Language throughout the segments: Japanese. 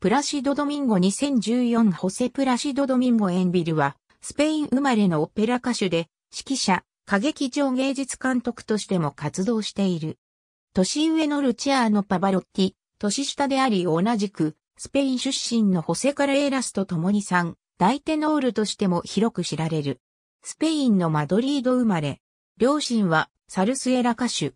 プラシドドミンゴ2014ホセ・プラシドドミンゴ・エンビルは、スペイン生まれのオペラ歌手で、指揮者、歌劇場芸術監督としても活動している。年上のルチアーノ・パバロッティ、年下であり同じく、スペイン出身のホセ・カレーラスと共に3、大テノールとしても広く知られる。スペインのマドリード生まれ。両親はサルスエラ歌手。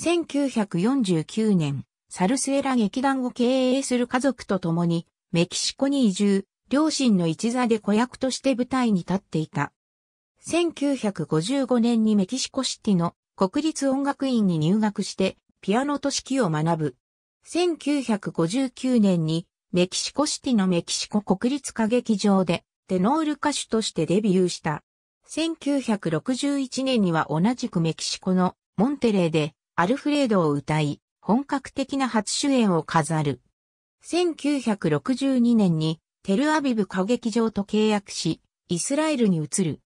1949年、サルスエラ劇団を経営する家族と共に、メキシコに移住、両親の一座で子役として舞台に立っていた。1955年にメキシコシティの国立音楽院に入学して、ピアノと指揮を学ぶ。1959年にメキシコシティのメキシコ国立歌劇場でテノール歌手としてデビューした。1961年には同じくメキシコのモンテレーでアルフレードを歌い、本格的な初主演を飾る。1962年にテルアビブ歌劇場と契約し、イスラエルに移る。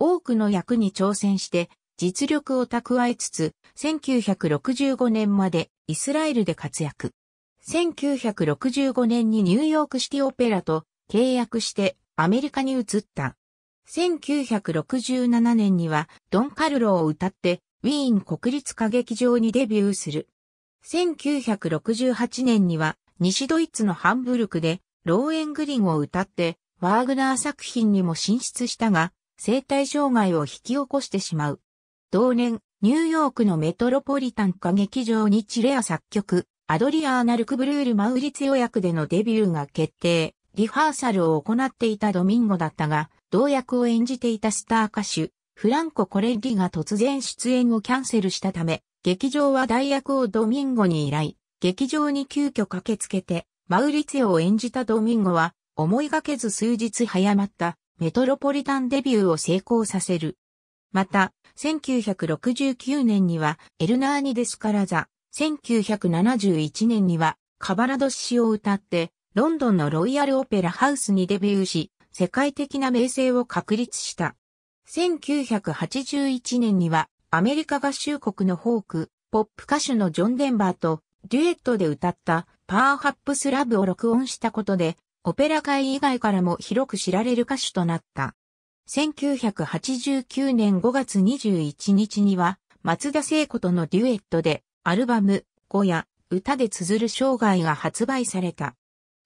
多くの役に挑戦して実力を蓄えつつ、1965年までイスラエルで活躍。1965年にニューヨークシティオペラと契約してアメリカに移った。1967年にはドン・カルロを歌ってウィーン国立歌劇場にデビューする。1968年には西ドイツのハンブルクでローエングリンを歌ってワーグナー作品にも進出したが、生体障害を引き起こしてしまう。同年、ニューヨークのメトロポリタン歌劇場にチレア作曲、アドリアーナルクブルール・マウリツヨ役でのデビューが決定、リハーサルを行っていたドミンゴだったが、同役を演じていたスター歌手、フランコ・コレッリが突然出演をキャンセルしたため、劇場は代役をドミンゴに依頼、劇場に急遽駆けつけて、マウリツィオを演じたドミンゴは、思いがけず数日早まったメトロポリタンデビューを成功させる。また、1969年にはエルナーニ・デスカラザ、1971年にはカバラドシを歌って、ロンドンのロイヤルオペラハウスにデビューし、世界的な名声を確立した。1981年にはアメリカ合衆国のホーク、ポップ歌手のジョン・デンバーとデュエットで歌ったパーハップスラブを録音したことで、オペラ界以外からも広く知られる歌手となった。1989年5月21日には、松田聖子とのデュエットで、アルバム、語や歌で綴る生涯が発売された。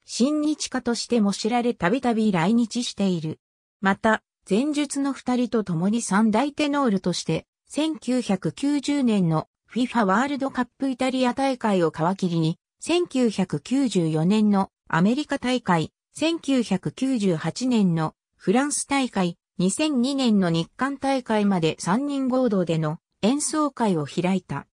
新日家としても知られたびたび来日している。また、前述の二人と共に三大テノールとして、1990年の FIFA ワールドカップイタリア大会を皮切りに、1994年のアメリカ大会、1998年のフランス大会、2002年の日韓大会まで3人合同での演奏会を開いた。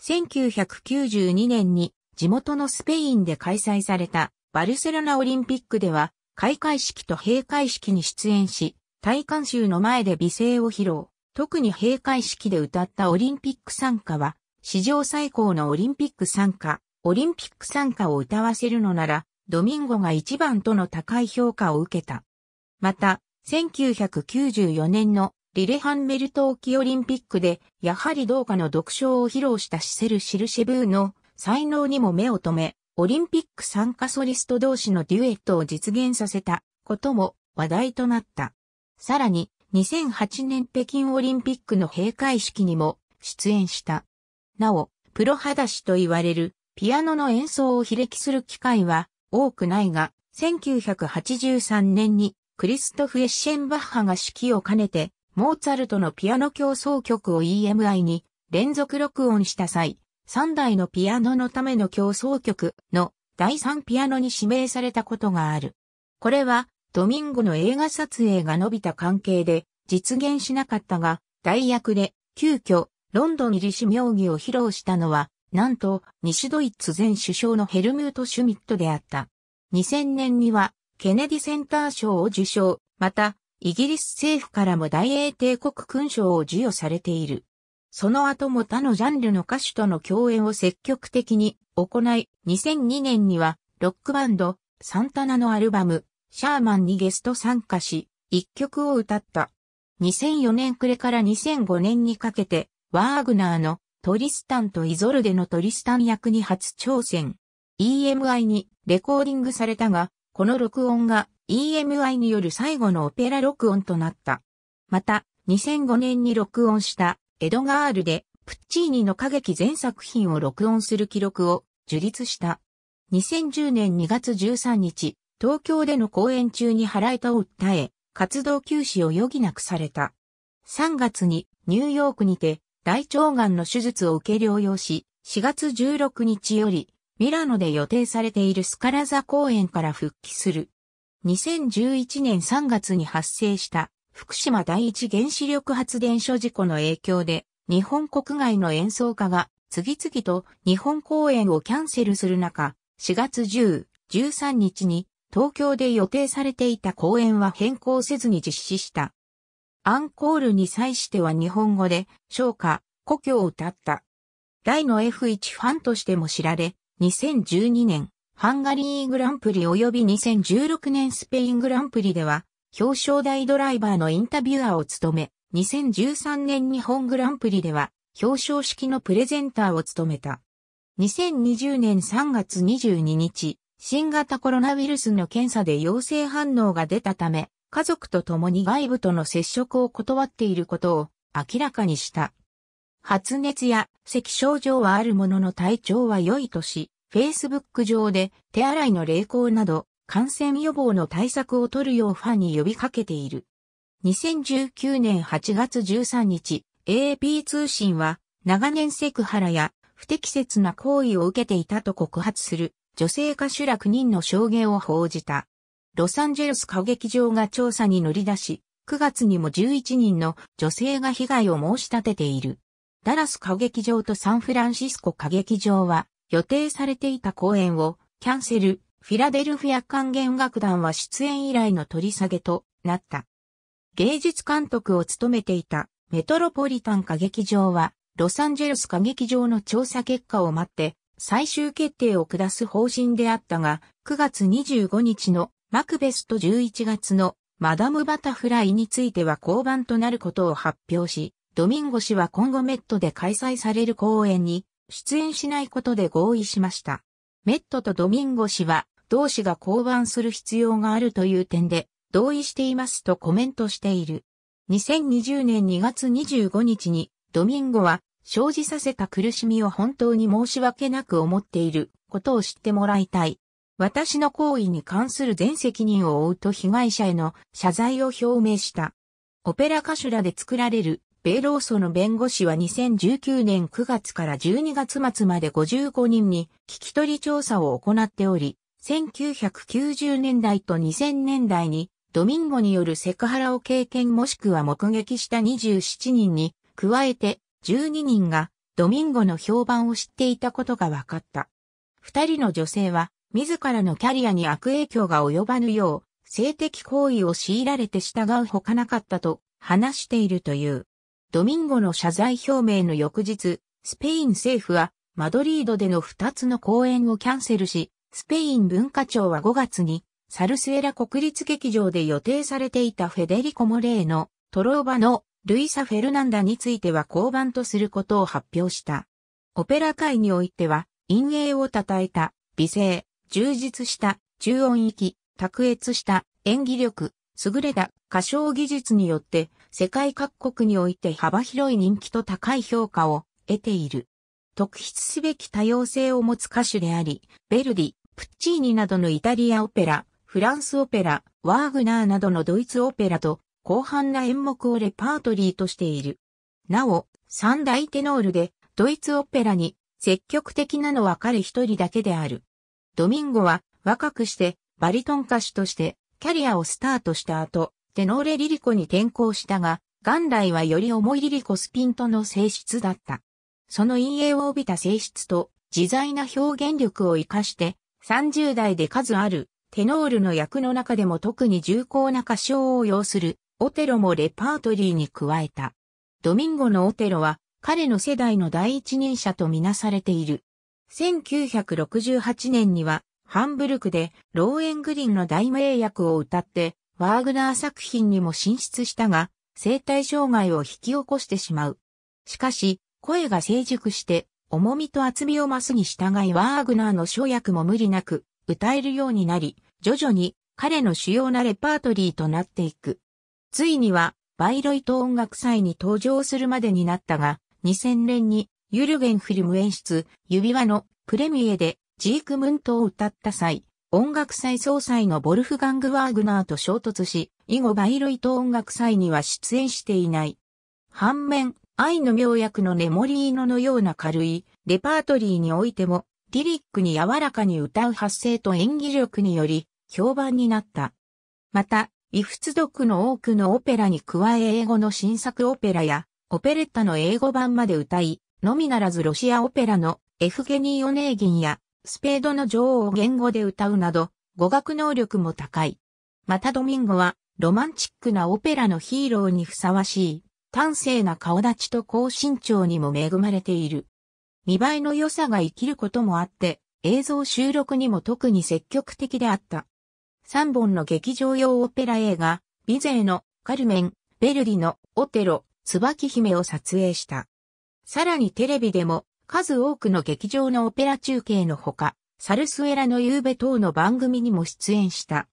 1992年に地元のスペインで開催されたバルセロナオリンピックでは開会式と閉会式に出演し、大観衆の前で美声を披露。特に閉会式で歌ったオリンピック参加は、史上最高のオリンピック参加、オリンピック参加を歌わせるのなら、ドミンゴが一番との高い評価を受けた。また、1994年のリレハンメルト沖オリンピックで、やはり同下の独唱を披露したシセル・シルシェブーの才能にも目を留め、オリンピック参加ソリスト同士のデュエットを実現させたことも話題となった。さらに、2008年北京オリンピックの閉会式にも出演した。なお、プロ裸足と言われるピアノの演奏を披歴する機会は多くないが、1983年にクリストフ・エッシェンバッハが指揮を兼ねて、モーツァルトのピアノ競争曲を EMI に連続録音した際、3台のピアノのための競争曲の第3ピアノに指名されたことがある。これはドミンゴの映画撮影が伸びた関係で実現しなかったが、代役で急遽ロンドン入りし妙義を披露したのは、なんと西ドイツ前首相のヘルムート・シュミットであった。2000年にはケネディセンター賞を受賞、またイギリス政府からも大英帝国勲章を授与されている。その後も他のジャンルの歌手との共演を積極的に行い、2002年にはロックバンド、サンタナのアルバム、シャーマンにゲスト参加し、一曲を歌った。2004年暮れから2005年にかけて、ワーグナーのトリスタンとイゾルデのトリスタン役に初挑戦。EMI にレコーディングされたが、この録音が EMI による最後のオペラ録音となった。また、2005年に録音したエドガールでプッチーニの歌劇全作品を録音する記録を樹立した。2010年2月13日、東京での公演中に腹痛を訴え、活動休止を余儀なくされた。3月にニューヨークにて大腸がんの手術を受け療養し、4月16日よりミラノで予定されているスカラザ公演から復帰する。2011年3月に発生した福島第一原子力発電所事故の影響で日本国外の演奏家が次々と日本公演をキャンセルする中、4月10、13日に東京で予定されていた公演は変更せずに実施した。アンコールに際しては日本語で、唱歌、故郷を歌った。大の F1 ファンとしても知られ、2012年、ハンガリーグランプリ及び2016年スペイングランプリでは、表彰台ドライバーのインタビュアーを務め、2013年日本グランプリでは、表彰式のプレゼンターを務めた。2020年3月22日、新型コロナウイルスの検査で陽性反応が出たため、家族と共に外部との接触を断っていることを明らかにした。発熱や咳症状はあるものの体調は良いとし、Facebook 上で手洗いの励行など感染予防の対策を取るようファンに呼びかけている。2019年8月13日、AAP 通信は長年セクハラや不適切な行為を受けていたと告発する女性歌手ら9人の証言を報じた。ロサンゼルス歌劇場が調査に乗り出し、9月にも11人の女性が被害を申し立てている。ダラス歌劇場とサンフランシスコ歌劇場は予定されていた公演をキャンセル、フィラデルフィア管弦楽団は出演以来の取り下げとなった。芸術監督を務めていたメトロポリタン歌劇場はロサンゼルス歌劇場の調査結果を待って最終決定を下す方針であったが、9月25日のマクベスと11月のマダムバタフライについては降板となることを発表し、ドミンゴ氏は今後メットで開催される公演に出演しないことで合意しました。メットとドミンゴ氏は同氏が降板する必要があるという点で同意していますとコメントしている。2020年2月25日にドミンゴは生じさせた苦しみを本当に申し訳なく思っていることを知ってもらいたい。私の行為に関する全責任を負うと被害者への謝罪を表明した。オペラ歌手らで作られる米ローソの弁護士は2019年9月から12月末まで55人に聞き取り調査を行っており、1990年代と2000年代にドミンゴによるセクハラを経験もしくは目撃した27人に加えて12人がドミンゴの評判を知っていたことが分かった。二人の女性は自らのキャリアに悪影響が及ばぬよう性的行為を強いられて従うほかなかったと話しているという。ドミンゴの謝罪表明の翌日、スペイン政府はマドリードでの2つの公演をキャンセルし、スペイン文化庁は5月にサルスエラ国立劇場で予定されていたフェデリコ・モレーのトローバのルイサ・フェルナンダについては降板とすることを発表した。オペラ界においては、陰影を称えた、美声、充実した、中音域、卓越した演技力、優れた歌唱技術によって世界各国において幅広い人気と高い評価を得ている。特筆すべき多様性を持つ歌手であり、ベルディ、プッチーニなどのイタリアオペラ、フランスオペラ、ワーグナーなどのドイツオペラと広範な演目をレパートリーとしている。なお、三大テノールで、ドイツオペラに積極的なのは彼一人だけである。ドミンゴは若くしてバリトン歌手としてキャリアをスタートした後、テノーレリリコに転向したが、元来はより重いリリコスピントの性質だった。その陰影を帯びた性質と自在な表現力を活かして、30代で数あるテノールの役の中でも特に重厚な歌唱を要するオテロもレパートリーに加えた。ドミンゴのオテロは彼の世代の第一人者とみなされている。1968年にはハンブルクでローエングリンの大名役を歌ってワーグナー作品にも進出したが生体障害を引き起こしてしまう。しかし声が成熟して重みと厚みを増すに従いワーグナーの小役も無理なく歌えるようになり徐々に彼の主要なレパートリーとなっていく。ついには、バイロイト音楽祭に登場するまでになったが、2000年に、ユルゲンフィルム演出、指輪のプレミエで、ジークムントを歌った際、音楽祭総裁のボルフガング・ワーグナーと衝突し、以後バイロイト音楽祭には出演していない。反面、愛の妙薬のネモリーノのような軽い、レパートリーにおいても、リリックに柔らかに歌う発声と演技力により、評判になった。また、イフツ読の多くのオペラに加え英語の新作オペラや、オペレッタの英語版まで歌い、のみならずロシアオペラのエフゲニー・オネーギンや、スペードの女王を言語で歌うなど、語学能力も高い。またドミンゴは、ロマンチックなオペラのヒーローにふさわしい、端正な顔立ちと高身長にも恵まれている。見栄えの良さが生きることもあって、映像収録にも特に積極的であった。3本の劇場用オペラ映画、ビゼーのカルメン、ベルディのオテロ、椿姫を撮影した。さらにテレビでも数多くの劇場のオペラ中継のほか、サルスエラの夕べ等の番組にも出演した。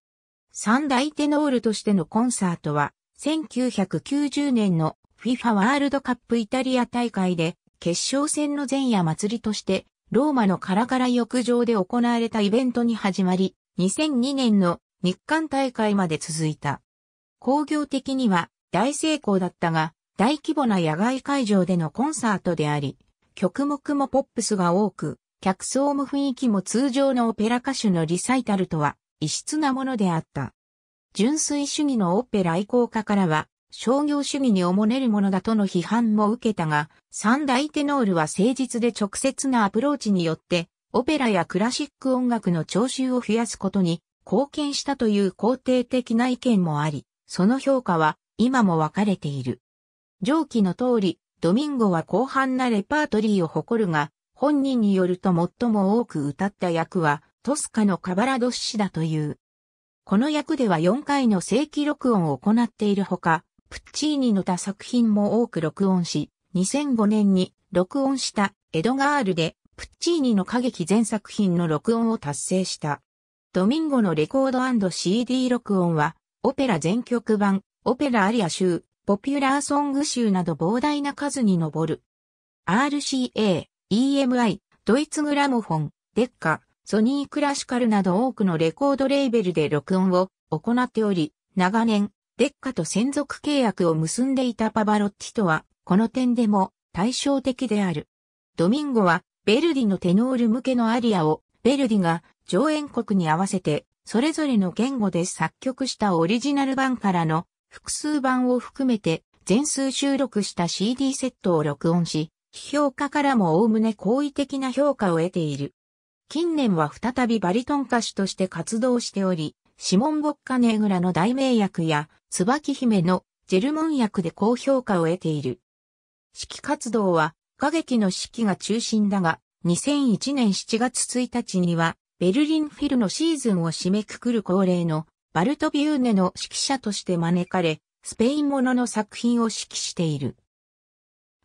三大テノールとしてのコンサートは、1990年の FIFA ワールドカップイタリア大会で、決勝戦の前夜祭りとして、ローマのカラカラ浴場で行われたイベントに始まり、2002年の日韓大会まで続いた。工業的には大成功だったが、大規模な野外会場でのコンサートであり、曲目もポップスが多く、客層も雰囲気も通常のオペラ歌手のリサイタルとは異質なものであった。純粋主義のオペラ愛好家からは、商業主義におもねるものだとの批判も受けたが、三大テノールは誠実で直接なアプローチによって、オペラやクラシック音楽の聴衆を増やすことに貢献したという肯定的な意見もあり、その評価は今も分かれている。上記の通り、ドミンゴは広範なレパートリーを誇るが、本人によると最も多く歌った役は、トスカのカバラドッシだという。この役では4回の正規録音を行っているほか、プッチーニの他作品も多く録音し、2005年に録音したエドガールで、プッチーニの歌劇全作品の録音を達成した。ドミンゴのレコード &CD 録音は、オペラ全曲版、オペラアリア集、ポピュラーソング集など膨大な数に上る。RCA、EMI、ドイツグラモフォン、デッカ、ソニークラシカルなど多くのレコードレーベルで録音を行っており、長年、デッカと専属契約を結んでいたパバロッティとは、この点でも対照的である。ドミンゴは、ベルディのテノール向けのアリアを、ベルディが上演国に合わせて、それぞれの言語で作曲したオリジナル版からの複数版を含めて全数収録した CD セットを録音し、批評家からも概ね好意的な評価を得ている。近年は再びバリトン歌手として活動しており、シモン・ボッカネグラの大名役や、椿姫のジェルモン役で高評価を得ている。指揮活動は、歌劇の指揮が中心だが、2001年7月1日には、ベルリンフィルのシーズンを締めくくる恒例のバルトビューネの指揮者として招かれ、スペインものの作品を指揮している。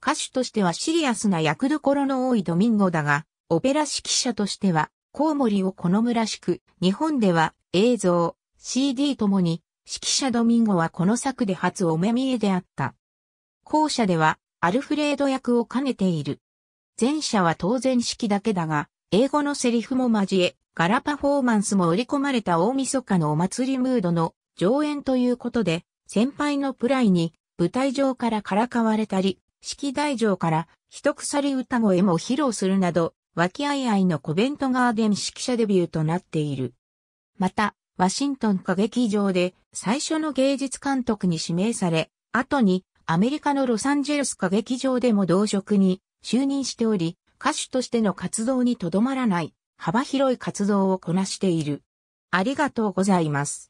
歌手としてはシリアスな役どころの多いドミンゴだが、オペラ指揮者としては、コウモリを好むらしく、日本では映像、CD ともに、指揮者ドミンゴはこの作で初お目見えであった。後者では、アルフレード役を兼ねている。前者は当然式だけだが、英語のセリフも交え、柄パフォーマンスも織り込まれた大晦日のお祭りムードの上演ということで、先輩のプライに舞台上からからかわれたり、式台上から一鎖歌声も披露するなど、和気あいあいのコベントガーデン指揮者デビューとなっている。また、ワシントン歌劇場で最初の芸術監督に指名され、後にアメリカのロサンゼルス歌劇場でも同職に就任しており、歌手としての活動にとどまらない幅広い活動をこなしている。ありがとうございます。